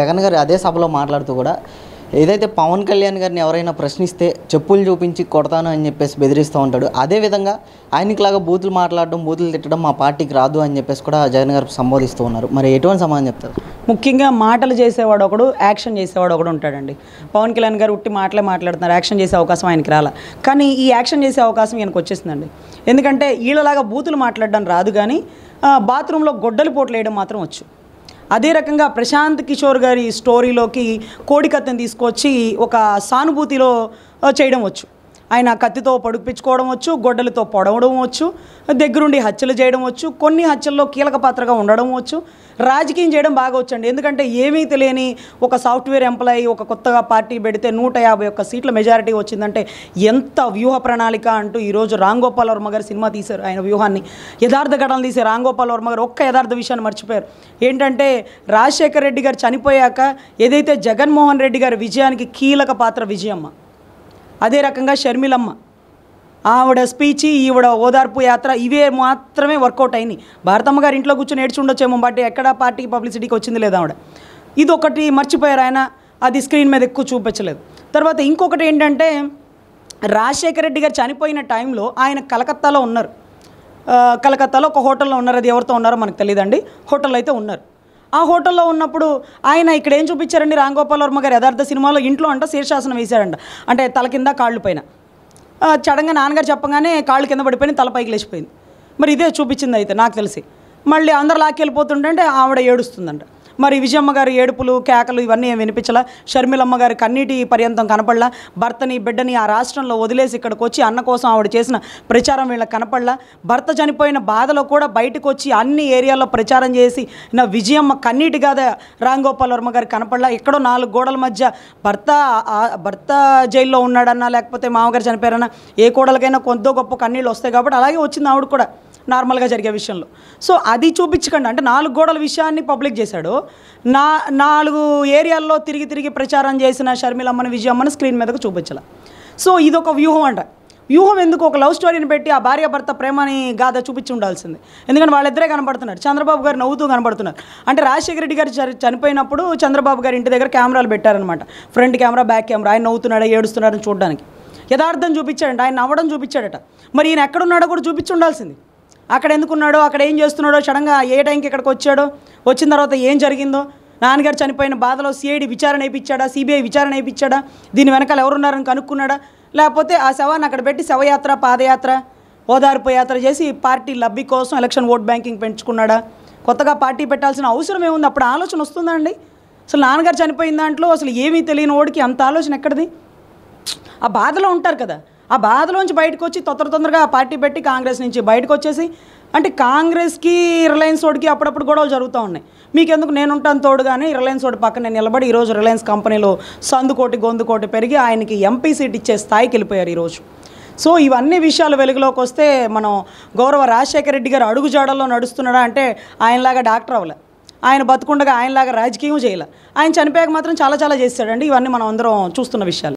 జగన్ గారు అదే సభలో మాట్లాడుతూ కూడా ఏదైతే పవన్ కళ్యాణ్ గారిని ఎవరైనా ప్రశ్నిస్తే చెప్పులు చూపించి కొడతాను అని చెప్పేసి బెదిరిస్తూ ఉంటాడు అదేవిధంగా ఆయనకిలాగా బూతులు మాట్లాడడం బూతులు తిట్టడం మా పార్టీకి రాదు అని చెప్పేసి కూడా జగన్ గారు సంబోధిస్తూ ఉన్నారు మరి ఎటువంటి సమాధానం చెప్తారు ముఖ్యంగా మాటలు చేసేవాడు ఒకడు యాక్షన్ చేసేవాడు ఒకడు ఉంటాడండి పవన్ కళ్యాణ్ గారు ఉట్టి మాటలే మాట్లాడుతున్నారు యాక్షన్ చేసే అవకాశం ఆయనకి రాలా కానీ ఈ యాక్షన్ చేసే అవకాశం ఈయనకు వచ్చేసిందండి ఎందుకంటే వీళ్ళలాగా బూతులు మాట్లాడడం రాదు కానీ బాత్రూంలో గొడ్డలు పోట్లు వేయడం మాత్రం వచ్చు అదే రకంగా ప్రశాంత్ కిషోర్ గారి స్టోరీలోకి కోడికత్తిని తీసుకొచ్చి ఒక సానుభూతిలో చేయడం వచ్చు ఆయన కత్తితో పడుపించుకోవడం వచ్చు గొడ్డలతో పొడవడం వచ్చు దగ్గరుండి హత్యలు చేయడం వచ్చు కొన్ని హత్యల్లో కీలక పాత్రగా ఉండడం వచ్చు రాజకీయం చేయడం బాగా వచ్చండి ఎందుకంటే ఏమీ తెలియని ఒక సాఫ్ట్వేర్ ఎంప్లాయీ ఒక కొత్తగా పార్టీ పెడితే నూట యాభై ఒక్క సీట్ల మెజారిటీ వచ్చిందంటే ఎంత వ్యూహ ప్రణాళిక అంటూ ఈరోజు రాంగోపాల్ వర్మ గారు సినిమా తీశారు ఆయన వ్యూహాన్ని యథార్థ ఘటనలు తీసే రాంగోపాల్ వర్మ గారు ఒక్క యథార్థ విషయాన్ని మర్చిపోయారు ఏంటంటే రాజశేఖర్ రెడ్డి గారు చనిపోయాక ఏదైతే జగన్మోహన్ రెడ్డి గారి విజయానికి కీలక పాత్ర విజయమ్మ అదే రకంగా షర్మిలమ్మ ఆవిడ స్పీచ్ ఈవిడ ఓదార్పు యాత్ర ఇవే మాత్రమే వర్కౌట్ అయినాయి భారతమ్మ గారి ఇంట్లో కూర్చొని ఉండొచ్చేమో బట్ ఎక్కడ పార్టీకి పబ్లిసిటీకి వచ్చింది లేదా ఆవిడ ఇది ఒకటి మర్చిపోయారు ఆయన అది స్క్రీన్ మీద ఎక్కువ చూపించలేదు తర్వాత ఇంకొకటి ఏంటంటే రాజశేఖర రెడ్డి గారు చనిపోయిన టైంలో ఆయన కలకత్తాలో ఉన్నారు కలకత్తాలో ఒక హోటల్లో ఉన్నారు అది ఎవరితో ఉన్నారో మనకు తెలియదండి హోటల్లో అయితే ఉన్నారు ఆ హోటల్లో ఉన్నప్పుడు ఆయన ఇక్కడ ఏం చూపించారండి రాంగోపాల్ వర్మ గారు యథార్థ సినిమాలో ఇంట్లో అంట శీర్షాసనం వేశారంట అంటే తల కింద కాళ్ళు పైన చడంగా నాన్నగారు చెప్పగానే కాళ్ళు కింద పడిపోయిన తలపైకి లేచిపోయింది మరి ఇదే చూపించింది అయితే నాకు తెలిసి మళ్ళీ అందరు లాక్కెళ్ళిపోతుంటే ఆవిడ ఏడుస్తుందంట మరి విజయమ్మ గారి ఏడుపులు కేకలు ఇవన్నీ ఏమి వినిపించలా షర్మిలమ్మ గారి కన్నీటి పర్యంతం కనపడలా భర్తని బిడ్డని ఆ రాష్ట్రంలో వదిలేసి ఇక్కడికి వచ్చి అన్న కోసం ఆవిడ చేసిన ప్రచారం వీళ్ళకి కనపడలా భర్త చనిపోయిన బాధలో కూడా బయటకు వచ్చి అన్ని ఏరియాల్లో ప్రచారం చేసి నా విజయమ్మ కన్నీటి కాదా రాంగోపాల్ వర్మ గారు కనపడలా ఎక్కడో నాలుగు గోడల మధ్య భర్త భర్త జైల్లో ఉన్నాడన్నా లేకపోతే మామగారు చనిపోయారన్నా ఏ కోడలకైనా కొంత గొప్ప కన్నీళ్ళు వస్తాయి కాబట్టి అలాగే వచ్చింది ఆవిడ కూడా నార్మల్గా జరిగే విషయంలో సో అది చూపించకండి అంటే నాలుగు గోడల విషయాన్ని పబ్లిక్ చేశాడు నా నాలుగు ఏరియాల్లో తిరిగి తిరిగి ప్రచారం చేసిన షర్మిలమ్మని విజయమ్మని స్క్రీన్ మీదకు చూపించాల సో ఇది ఒక వ్యూహం అంట వ్యూహం ఎందుకు ఒక లవ్ స్టోరీని పెట్టి ఆ భార్యాభర్త ప్రేమని గాథ చూపించి ఉండాల్సింది ఎందుకంటే వాళ్ళిద్దరే కనబడుతున్నారు చంద్రబాబు గారు నవ్వుతూ కనబడుతున్నారు అంటే రాజశేఖర రెడ్డి గారు చనిపోయినప్పుడు చంద్రబాబు గారు ఇంటి దగ్గర కెమెరాలు పెట్టారనమాట ఫ్రంట్ కెమెరా బ్యాక్ కెమెరా ఆయన నవ్వుతున్నాడు ఏడుస్తున్నాడని చూడడానికి యథార్థం చూపించాడంట ఆయన నవ్వడం చూపించాడట మరి ఈయన ఎక్కడున్నాడో కూడా చూపించి ఉండాల్సింది అక్కడ ఎందుకున్నాడో అక్కడ ఏం చేస్తున్నాడో సడన్గా ఏ టైంకి ఇక్కడికి వచ్చాడో వచ్చిన తర్వాత ఏం జరిగిందో నాన్నగారు చనిపోయిన బాధలో సిఐడి విచారణ వేయించాడా సిబిఐ విచారణ వేయించాడా దీని వెనకాల ఎవరున్నారని కనుక్కున్నాడా లేకపోతే ఆ శవాన్ని అక్కడ పెట్టి శవయాత్ర పాదయాత్ర ఓదార్పు యాత్ర చేసి పార్టీ లబ్ధి కోసం ఎలక్షన్ ఓట్ బ్యాంకింగ్ పెంచుకున్నాడా కొత్తగా పార్టీ పెట్టాల్సిన అవసరం ఏముంది అప్పుడు ఆలోచన వస్తుందా అండి అసలు నాన్నగారు చనిపోయిన దాంట్లో అసలు ఏమీ తెలియని ఓడికి అంత ఆలోచన ఎక్కడిది ఆ బాధలో ఉంటారు కదా ఆ బాధలోంచి బయటకు వచ్చి తొందర తొందరగా పార్టీ పెట్టి కాంగ్రెస్ నుంచి బయటకు వచ్చేసి అంటే కాంగ్రెస్కి రిలయన్స్ వాడికి అప్పుడప్పుడు గొడవలు జరుగుతూ ఉన్నాయి మీకెందుకు నేనుంటాను తోడు కానీ రిలయన్స్ వాడి పక్కన నిలబడి ఈరోజు రిలయన్స్ కంపెనీలో సందుకోటి గొందుకోటి పెరిగి ఆయనకి ఎంపీ సీట్ ఇచ్చే స్థాయికి వెళ్ళిపోయారు ఈరోజు సో ఇవన్నీ విషయాలు వెలుగులోకి వస్తే మనం గౌరవ రాజశేఖర రెడ్డి గారు అడుగుజాడల్లో నడుస్తున్నాడా అంటే ఆయనలాగా డాక్టర్ అవ్వలే ఆయన బతుకుండగా ఆయనలాగా రాజకీయం చేయలే ఆయన చనిపోయాక మాత్రం చాలా చాలా చేశాడండి ఇవన్నీ మనం అందరం చూస్తున్న విషయాలు